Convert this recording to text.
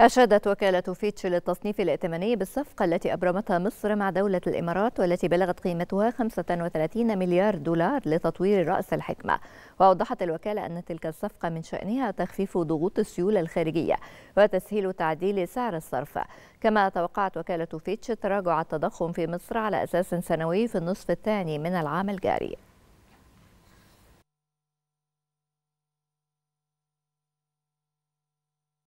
أشادت وكالة فيتش للتصنيف الائتماني بالصفقة التي أبرمتها مصر مع دولة الإمارات والتي بلغت قيمتها 35 مليار دولار لتطوير رأس الحكمة وأوضحت الوكالة أن تلك الصفقة من شأنها تخفيف ضغوط السيولة الخارجية وتسهيل تعديل سعر الصرف كما توقعت وكالة فيتش تراجع التضخم في مصر على أساس سنوي في النصف الثاني من العام الجاري